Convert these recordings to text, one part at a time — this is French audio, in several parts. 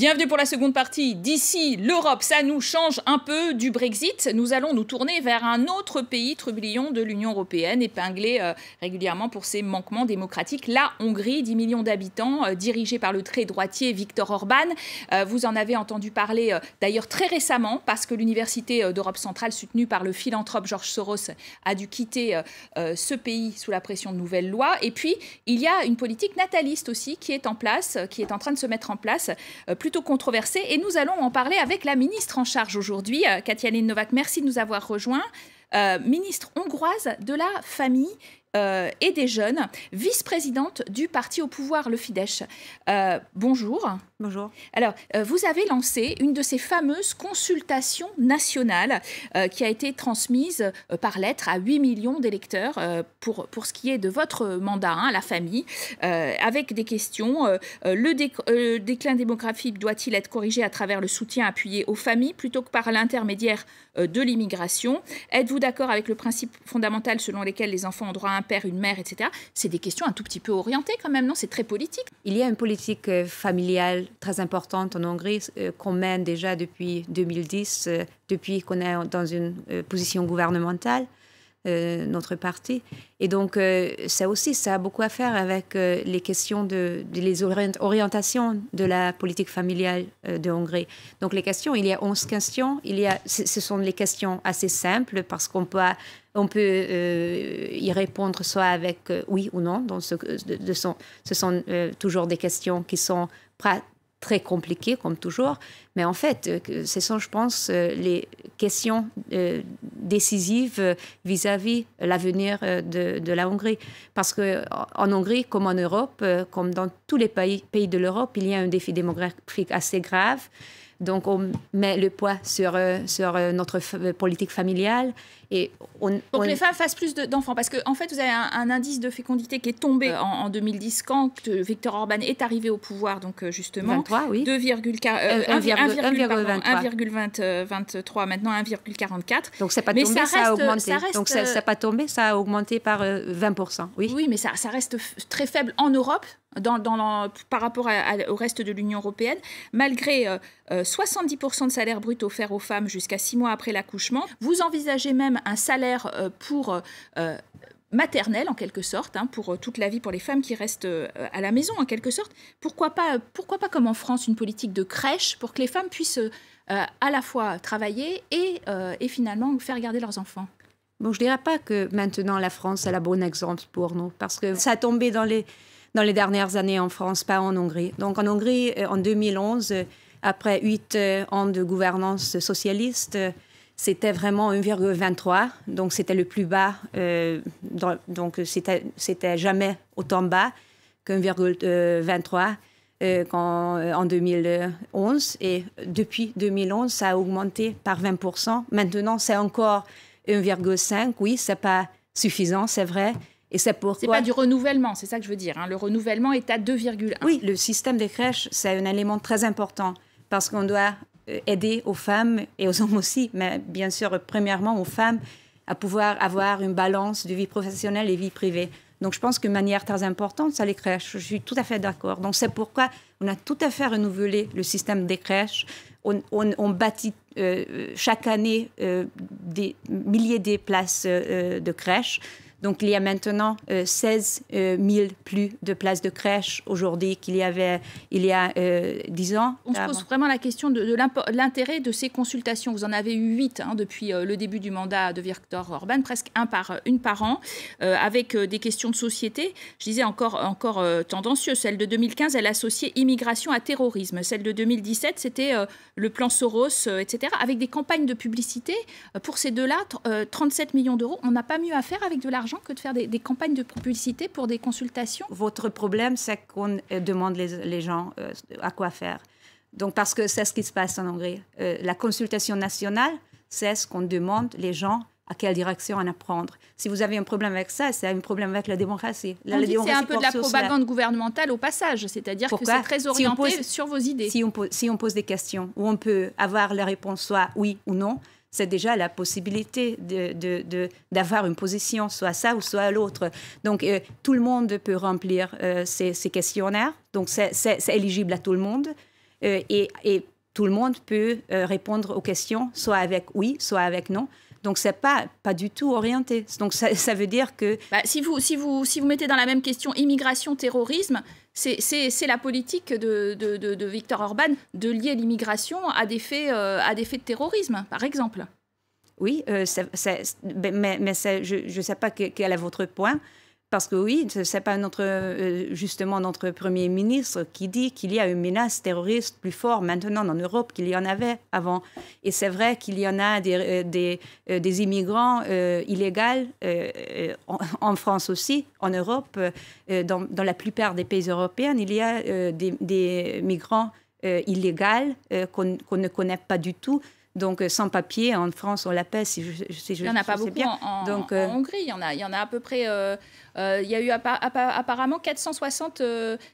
Bienvenue pour la seconde partie. D'ici, l'Europe, ça nous change un peu du Brexit. Nous allons nous tourner vers un autre pays trublion de l'Union européenne, épinglé euh, régulièrement pour ses manquements démocratiques. La Hongrie, 10 millions d'habitants, euh, dirigée par le très droitier Viktor Orban. Euh, vous en avez entendu parler d'ailleurs très récemment, parce que l'Université d'Europe centrale, soutenue par le philanthrope George Soros, a dû quitter ce pays sous la pression de nouvelles lois. Et puis, il y a une politique nataliste aussi qui est en place, qui est en train de se mettre en place. Plus plutôt controversée et nous allons en parler avec la ministre en charge aujourd'hui, euh, Katia Novak. Merci de nous avoir rejoint, euh, ministre hongroise de la famille euh, et des jeunes, vice-présidente du parti au pouvoir, le FIDESH. Euh, bonjour. Bonjour. Alors, euh, vous avez lancé une de ces fameuses consultations nationales qui a été transmise par lettre à 8 millions d'électeurs pour, pour ce qui est de votre mandat, hein, la famille, avec des questions. le déclin démographique doit-il être corrigé à travers le soutien appuyé aux familles plutôt que par l'intermédiaire de l'immigration Êtes-vous d'accord avec le principe fondamental selon lequel les enfants ont droit à un père, une mère, etc. C'est des questions un tout petit peu orientées quand même, non C'est très politique. Il y a une politique euh, familiale très importante en Hongrie euh, qu'on mène déjà depuis 2010, euh, depuis qu'on est dans une position gouvernementale. Euh, notre parti. Et donc, euh, ça aussi, ça a beaucoup à faire avec euh, les questions de, les orientations de la politique familiale de Hongrie. Donc, les questions, il y a 11 questions. Il y a, ce sont des questions assez simples parce qu'on peut, on peut y répondre soit avec oui ou non. Donc, ce, ce sont toujours des questions qui sont très compliqué, comme toujours. Mais en fait, euh, ce sont, je pense, euh, les questions euh, décisives vis-à-vis l'avenir de, la Hongrie. Parce qu'en Hongrie, comme en Europe, comme dans tous les pays de l'Europe, il y a un défi démographique assez grave. Donc, on met le poids sur, euh, sur euh, notre euh, politique familiale. Et on, Donc, les femmes fassent plus d'enfants. parce que, en fait, vous avez un, indice de fécondité qui est tombé en, 2010 quand Victor Orban est arrivé au pouvoir, donc justement. 23, oui. 1,23, maintenant 1,44. Donc, ça n'a pas mais tombé, ça, a augmenté. Donc, ça n'a pas tombé, ça a augmenté par 20%. Oui, oui mais ça reste très faible en Europe dans, par rapport au reste de l'Union européenne, malgré 70% euh, euh, de salaire brut offert aux femmes jusqu'à 6 mois après l'accouchement. Vous envisagez même un salaire euh, pour maternelle en quelque sorte, hein, pour toute la vie, pour les femmes qui restent à la maison en quelque sorte. Pourquoi pas, pourquoi pas comme en France une politique de crèche pour que les femmes puissent à la fois travailler et, et, finalement faire garder leurs enfants Bon, je dirais pas que maintenant la France a la bonne exemple pour nous, parce que ça a tombé dans les dans les dernières années en France, pas en Hongrie. Donc en Hongrie, euh, en 2011, euh, après huit euh, ans de gouvernance socialiste, c'était vraiment 1,23, donc c'était le plus bas, donc c'était jamais autant bas qu'1,23 1,23 quand en 2011. Et depuis 2011, ça a augmenté par 20 Maintenant, c'est encore 1,5. Oui, c'est pas suffisant, c'est vrai, et c'est pourquoi. C'est pas du renouvellement, c'est ça que je veux dire. Hein. Le renouvellement est à 2,1. Oui, le système des crèches, c'est un élément très important parce qu'on doit euh, aider aux femmes et aux hommes aussi, mais bien sûr, premièrement aux femmes, à pouvoir avoir une balance de vie professionnelle et vie privée. Donc, je pense que manière très importante, ça les crèches. Je suis tout à fait d'accord. Donc, c'est pourquoi on a tout à fait renouvelé le système des crèches. On, bâtit euh, chaque année euh, des milliers de places de crèches. Donc, il y a maintenant 16 euh, 000 euh, plus de places de crèche aujourd'hui qu'il y avait il y a 10 euh, ans. On se pose vraiment la question de, l'intérêt de ces consultations. Vous en avez eu 8 hein, depuis le début du mandat de Viktor Orban, presque un par, une par an, avec des questions de société. Je disais encore, encore tendancieux. Celle de 2015, elle associait immigration à terrorisme. Celle de 2017, c'était le plan Soros, etc. Avec des campagnes de publicité, pour ces deux-là, 37 millions d'euros, on n'a pas mieux à faire avec de l'argent que de faire des, campagnes de publicité pour des consultations. Votre problème, c'est qu'on euh, demande les, gens euh, à quoi faire. Donc, parce que c'est ce qui se passe en Hongrie. Euh, la consultation nationale, c'est ce qu'on demande les gens à quelle direction en apprendre. Si vous avez un problème avec ça, c'est un problème avec la démocratie. c'est un peu de la propagande gouvernementale au passage, c'est-à-dire que c'est très orienté sur vos idées. Si on, si on pose des questions où on peut avoir la réponse soit oui ou non, c'est déjà la possibilité d'avoir de, une position, soit ça ou soit l'autre. Donc, euh, tout le monde peut remplir euh, ces, questionnaires. Donc, c'est éligible à tout le monde. Euh, et, tout le monde peut répondre aux questions, soit avec oui, soit avec non. Donc c'est pas pas du tout orienté. Donc ça, veut dire que bah, si vous vous si vous mettez dans la même question immigration terrorisme, c'est la politique de, de, Victor Orban de lier l'immigration à des faits euh, à des faits de terrorisme, par exemple. Oui, euh, mais, mais je ne sais pas quel est votre point. Parce que oui, n'est pas notre, euh, justement notre Premier ministre qui dit qu'il y a une menace terroriste plus forte maintenant en Europe qu'il y en avait avant. Et c'est vrai qu'il y en a des, euh, des, euh, des immigrants illégaux en, France aussi, en Europe. dans, dans, la plupart des pays européens, il y a des, migrants illégaux qu'on ne connaît pas du tout donc, euh, sans papier, en France, on l'appelle, si je, sais je Il n'y en a pas beaucoup En, Donc, euh, Hongrie. Il y en a, il y en a à peu près... Euh, il y a eu apparemment 460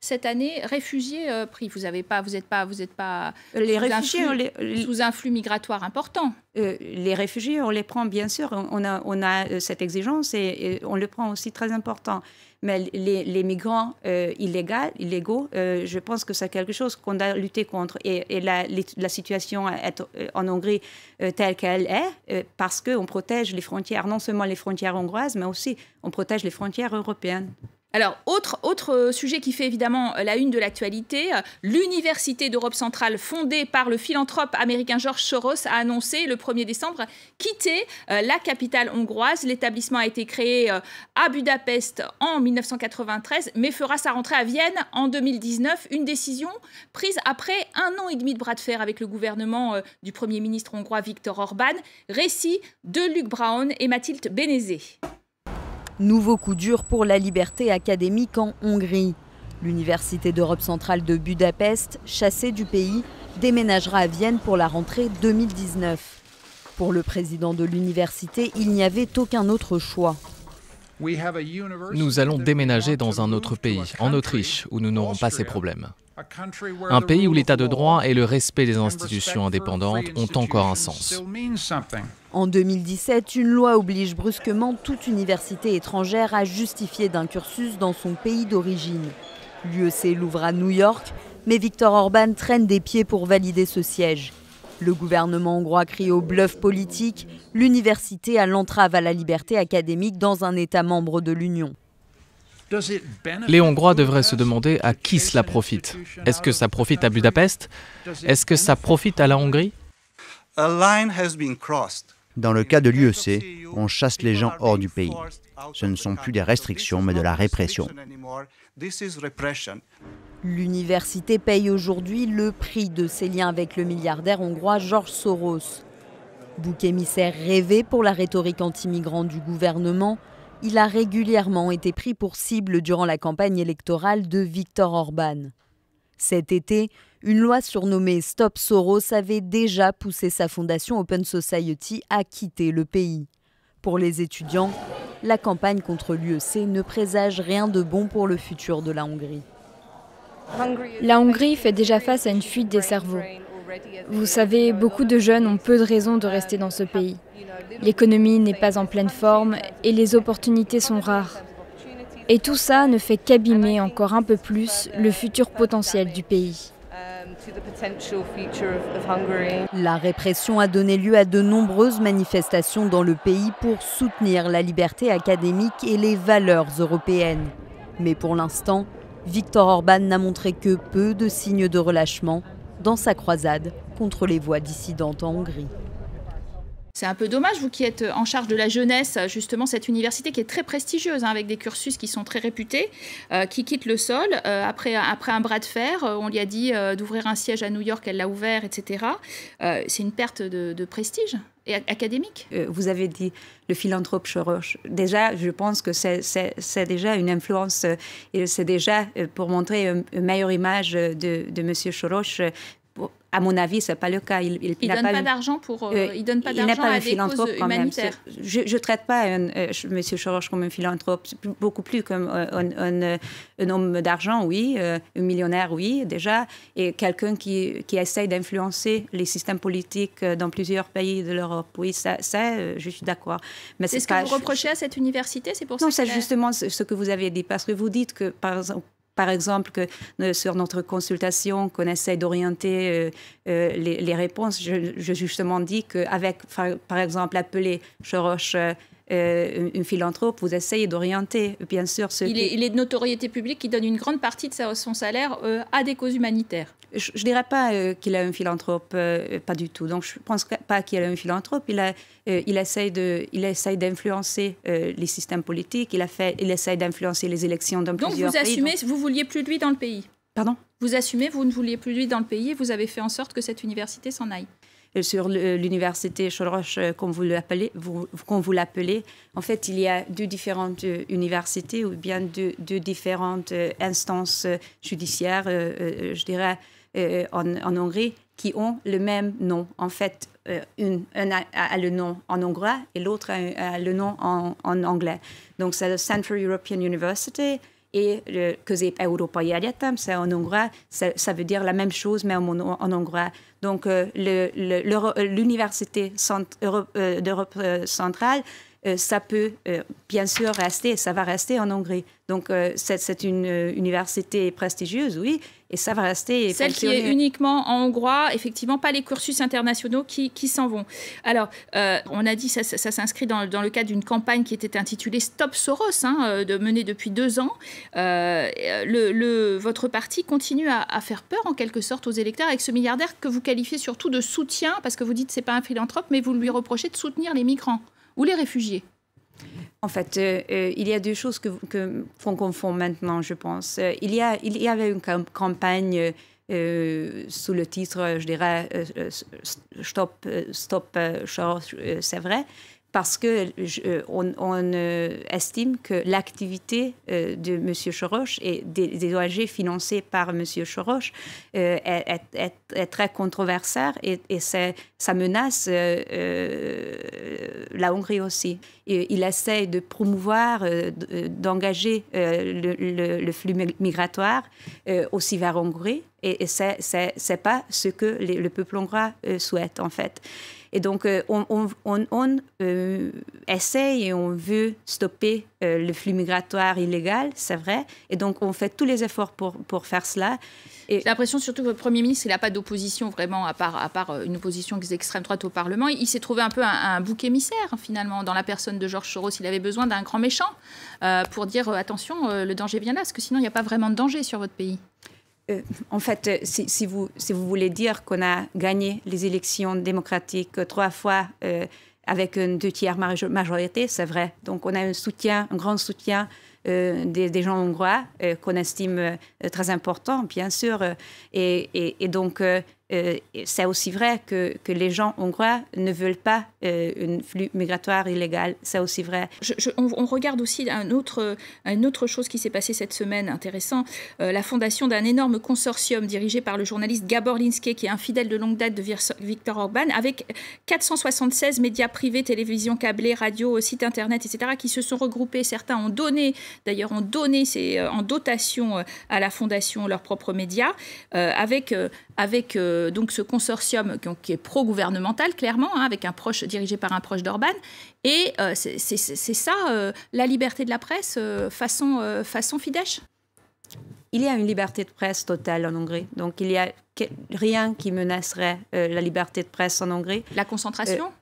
cette année réfugiés pris. Vous n'êtes pas, vous pas, vous pas les sous réfugiés sous un flux migratoire important. les réfugiés, on les prend bien sûr. On a, cette exigence et, et on le prend aussi très important mais les, migrants euh, illégaux, euh, je pense que c'est quelque chose qu'on doit lutter contre. Et, la, situation euh, en Hongrie telle qu'elle est, parce qu'on protège les frontières, non seulement les frontières hongroises, mais aussi on protège les frontières européennes. Alors, autre, autre euh, sujet qui fait évidemment euh, la une de l'actualité, euh, l'Université d'Europe centrale fondée par le philanthrope américain George Soros a annoncé le 1er décembre quitter la capitale hongroise. L'établissement a été créé à Budapest en 1993, mais fera sa rentrée à Vienne en 2019. Une décision prise après un an et demi de bras de fer avec le gouvernement du Premier ministre hongrois Viktor Orban. Récit de Luc Brown et Mathilde Bénézé. Nouveau coup dur pour la liberté académique en Hongrie. L'Université d'Europe centrale de Budapest, chassée du pays, déménagera à Vienne pour la rentrée 2019. Pour le président de l'université, il n'y avait aucun autre choix. Nous allons déménager dans un autre pays, en Autriche, où nous n'aurons pas ces problèmes. Un pays où l'état de droit et le respect des institutions indépendantes ont encore un sens. En 2017, une loi oblige brusquement toute université étrangère à justifier d'un cursus dans son pays d'origine. L'UEC l'ouvre à New York, mais Viktor Orban traîne des pieds pour valider ce siège. Le gouvernement hongrois crie au bluff politique, l'université a l'entrave à la liberté académique dans un État membre de l'Union. Les Hongrois devraient se demander à qui cela profite. Est-ce que ça profite à Budapest Est-ce que ça profite à la Hongrie Dans le cas de l'UEC, e e on chasse les gens hors du pays. Ce ne sont plus des restrictions, mais de la répression. L'université paye aujourd'hui le prix de ses liens avec le milliardaire hongrois George Soros. Bouc émissaire rêvé pour la rhétorique anti-migrant du gouvernement, il a régulièrement été pris pour cible durant la campagne électorale de Viktor Orban. Cet été, une loi surnommée Stop Soros avait déjà poussé sa fondation Open Society à quitter le pays. Pour les étudiants, la campagne contre l'UEC ne présage rien de bon pour le futur de la Hongrie. La Hongrie fait déjà face à une fuite des cerveaux. Vous savez, beaucoup de jeunes ont peu de raisons de rester dans ce pays. L'économie n'est pas en pleine forme et les opportunités sont rares. Et tout ça ne fait qu'abîmer encore un peu plus le futur potentiel du pays. La répression a donné lieu à de nombreuses manifestations dans le pays pour soutenir la liberté académique et les valeurs européennes. Mais pour l'instant, Viktor Orban n'a montré que peu de signes de relâchement dans sa croisade contre les voix dissidentes en Hongrie. C'est un peu dommage, vous qui êtes en charge de la jeunesse, justement, cette université qui est très prestigieuse, hein, avec des cursus qui sont très réputés, euh, qui quitte le sol euh, après, après un bras de fer. Euh, on lui a dit d'ouvrir un siège à New York, elle l'a ouvert, etc. c'est une perte de, prestige et académique. Vous avez dit le philanthrope choroche Déjà, je pense que c'est déjà une influence et c'est déjà pour montrer une meilleure image de, de M. Soros à mon avis, ce n'est pas le cas. Il, il, donne pas, d'argent pour. Euh, euh, il donne pas d'argent à des causes humanitaires. Je ne traite pas euh, Monsieur M. Choroche comme un philanthrope, beaucoup plus comme un, homme d'argent, oui, un millionnaire, oui, déjà, et quelqu'un qui, qui essaye d'influencer les systèmes politiques dans plusieurs pays de l'Europe. Oui, ça, je suis d'accord. Mais c'est ce que vous reprochez à cette université, c'est pour non, ça. Non, c'est justement ce que vous avez dit, parce que vous dites que, par exemple, par exemple, que euh, sur notre consultation, qu'on essaie d'orienter euh, euh, les, réponses, je, justement dis qu'avec, par exemple, appeler Choroche une philanthrope, vous essayez d'orienter, bien sûr. il, est, il, est, de notoriété publique qui donne une grande partie de son salaire à des causes humanitaires je ne dirais pas euh, qu'il est un philanthrope, euh, pas du tout. Donc, je ne pense pas qu'il est un philanthrope. Il, a, euh, il essaye de, il essaye d'influencer les systèmes politiques. Il a fait, il essaye d'influencer les élections dans Donc vous assumez, donc... vous vouliez plus de lui dans le pays. Pardon. Vous assumez, vous ne vouliez plus de lui dans le pays et vous avez fait en sorte que cette université s'en aille. sur l'université Cholroche, comme vous l'appelez, comme vous l'appelez, en fait, il y a deux différentes universités ou bien deux différentes instances judiciaires, je dirais. Euh, en, Hongrie qui ont le même nom. En fait, euh, une, un a, le nom en hongrois et l'autre a, le nom en, anglais. Donc, c'est le Central European University et le Közép Európai c'est en hongrois, ça, veut dire la même chose, mais en, en hongrois. Donc, euh, l'université d'Europe centrale euh, ça peut euh, bien sûr rester, ça va rester en Hongrie. Donc euh, c'est une université prestigieuse, oui, et ça va rester. Celle qui est uniquement en hongrois, effectivement, pas les cursus internationaux qui, s'en vont. Alors, on a dit, ça, ça, s'inscrit dans, le cadre d'une campagne qui était intitulée Stop Soros, hein, de, menée depuis deux ans. votre parti continue à, à, faire peur, en quelque sorte, aux électeurs avec ce milliardaire que vous qualifiez surtout de soutien, parce que vous dites c'est pas un philanthrope, mais vous lui reprochez de soutenir les migrants ou les réfugiés en fait, euh, euh, il y a deux choses qu'on que, qu'on confond maintenant, je pense. Euh, il y, a, il y avait une campagne sous le titre, je dirais, Stop, Stop c'est vrai, parce que euh, on, euh, estime que l'activité euh, de M. Choroche et des, ONG financées par M. Choroche est, très controversée et, ça menace la Hongrie aussi. Et il essaie de promouvoir, d'engager le, flux migratoire aussi vers Hongrie et, et ce n'est pas ce que le peuple hongrois souhaite en fait. Et donc, euh, on, euh, essaye et on veut stopper euh, le flux migratoire illégal, c'est vrai. Et donc, on fait tous les efforts pour, faire cela. Et... J'ai l'impression surtout que le Premier ministre, il n'a pas d'opposition vraiment, à part, à part une opposition extrême droite au Parlement. Il s'est trouvé un peu un, bouc émissaire, finalement, dans la personne de Georges Soros. Il avait besoin d'un grand méchant pour dire, attention, le danger vient là, parce que sinon, il n'y a pas vraiment de danger sur votre pays. Euh, en fait, euh, si, vous, si vous voulez dire qu'on a gagné les élections démocratiques trois fois euh, avec une deux tiers majorité, c'est vrai. Donc on a un soutien, un grand soutien des, gens hongrois qu'on estime très important, bien sûr. Et, et donc euh, c'est aussi vrai que, que, les gens hongrois ne veulent pas euh, une flux migratoire illégal. C'est aussi vrai. on, regarde aussi autre, une autre chose qui s'est passée cette semaine, intéressant, euh, la fondation d'un énorme consortium dirigé par le journaliste Gabor Linske, qui est un fidèle de longue date de Viktor Orban, avec 476 médias privés, télévision câblée, radio, site internet, etc., qui se sont regroupés. Certains ont donné, d'ailleurs, ont donné en dotation à la fondation leurs propres médias, avec, avec euh, donc ce consortium qui, est pro-gouvernemental, clairement, hein, avec un proche dirigé par un proche d'Orban. Et euh, c'est ça, euh, la liberté de la presse façon, façon Fidesz Il y a une liberté de presse totale en Hongrie. Donc il n'y a rien qui menacerait la liberté de presse en Hongrie. La concentration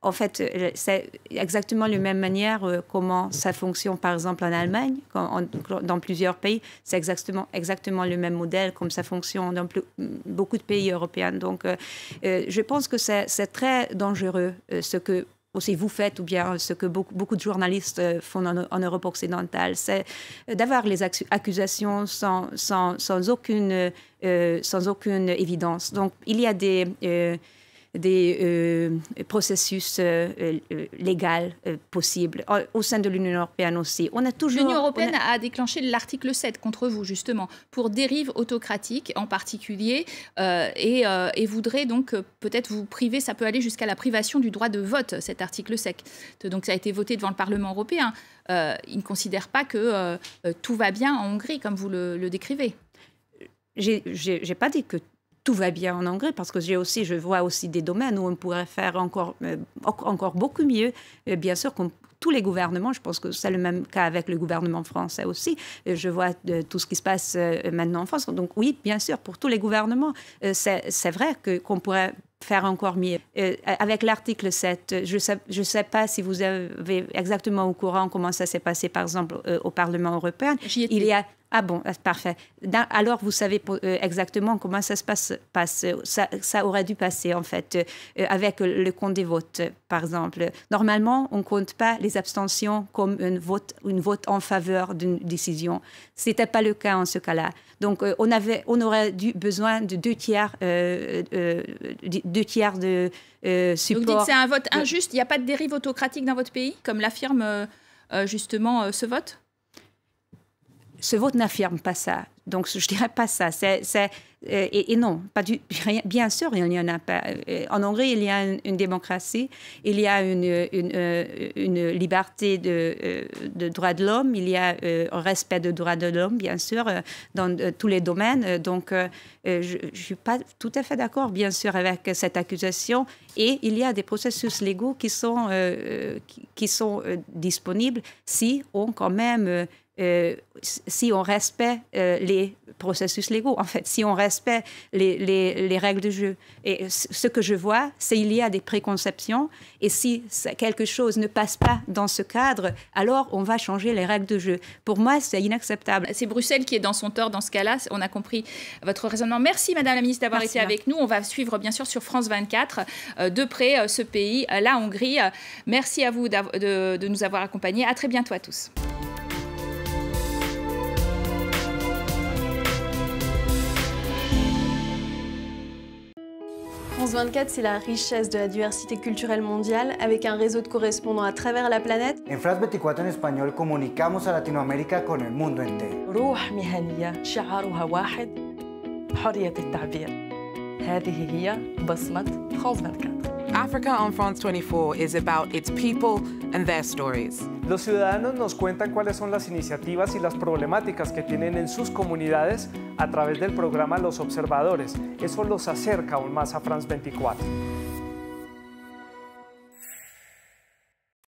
en fait, euh, c'est exactement la même manière euh, comment ça fonctionne, par exemple, en Allemagne, dans plusieurs pays. C'est exactement, exactement le même modèle comme ça fonctionne dans beaucoup de pays européens. Donc, euh, je pense que c'est très dangereux ce que aussi vous faites ou bien ce que beaucoup, de journalistes font en, en Europe occidentale, c'est d'avoir les accusations sans, sans, sans aucune, sans aucune évidence. Donc, il y a des des euh, processus euh, euh, légaux possibles au sein de l'Union européenne aussi. On a toujours l'Union européenne a... déclenché l'article 7 contre vous justement pour dérive autocratique en particulier et, voudrait donc peut-être vous priver. Ça peut aller jusqu'à la privation du droit de vote cet article 7. Donc ça a été voté devant le Parlement européen. il ne considère pas que tout va bien en Hongrie comme vous le, décrivez. décrivez. J'ai pas dit que tout va bien en anglais parce que j'ai aussi, je vois aussi des domaines où on pourrait faire encore, euh, encore beaucoup mieux. Euh, bien sûr, comme tous les gouvernements, je pense que c'est le même cas avec le gouvernement français aussi. Euh, je vois tout ce qui se passe maintenant en France. Donc oui, bien sûr, pour tous les gouvernements, c'est vrai qu'on pourrait faire encore mieux. Euh, avec l'article 7, je ne sais, je sais, pas si vous avez exactement au courant comment ça s'est passé, par exemple, euh, au Parlement européen. Il y a ah bon, euh, parfait. alors vous savez exactement comment ça se passe. ça, aurait dû passer en fait avec le compte des votes, par exemple. Normalement, on ne compte pas les abstentions comme une vote, une vote en faveur d'une décision. Ce n'était pas le cas en ce cas-là. Donc on, avait, on aurait dû besoin de deux tiers deux tiers de euh, support. Donc, vous dites c'est un vote injuste, il n'y a pas de dérive autocratique dans votre pays, comme l'affirme euh, euh, justement euh, ce vote ce vote n'affirme pas ça. Donc, je dirais pas ça. Euh, et, non, pas bien sûr, il n'y en a pas. Euh, en Hongrie, il y a une, démocratie, il y a une, euh, liberté de, de droits de l'homme, il y a un respect de droits de, droit de l'homme, bien sûr, dans tous les domaines. Donc, je ne suis pas tout à fait d'accord, bien sûr, avec cette accusation. Et il y a des processus légaux qui sont, qui, sont disponibles si on, quand même, euh, si on respecte euh, les processus légaux, en fait, si on respecte les, règles de jeu. Et ce que je vois, c'est qu'il y a des préconceptions, et si quelque chose ne passe pas dans ce cadre, alors on va changer les règles de jeu. Pour moi, c'est inacceptable. C'est Bruxelles qui est dans son tort dans ce cas-là, on a compris votre raisonnement. Merci Madame la Ministre d'avoir été avec nous. On va suivre bien sûr sur France 24 euh, de près ce pays, la Hongrie. Merci à vous de, de nous avoir accompagnés. À très bientôt à tous. France 24, c'est la richesse de la diversité culturelle mondiale avec un réseau de correspondants à travers la planète. En France 24 en espagnol, comunicamos a Latinoamérica con el mundo entero. روح مهنية شعارها واحد حرية التعبير هذه Africa on France 24 is about its people and their stories. Los ciudadanos nos cuentan cuáles son las iniciativas y las problemáticas que tienen en sus comunidades a través del programa Los Observadores. Eso los acerca aún más a France 24.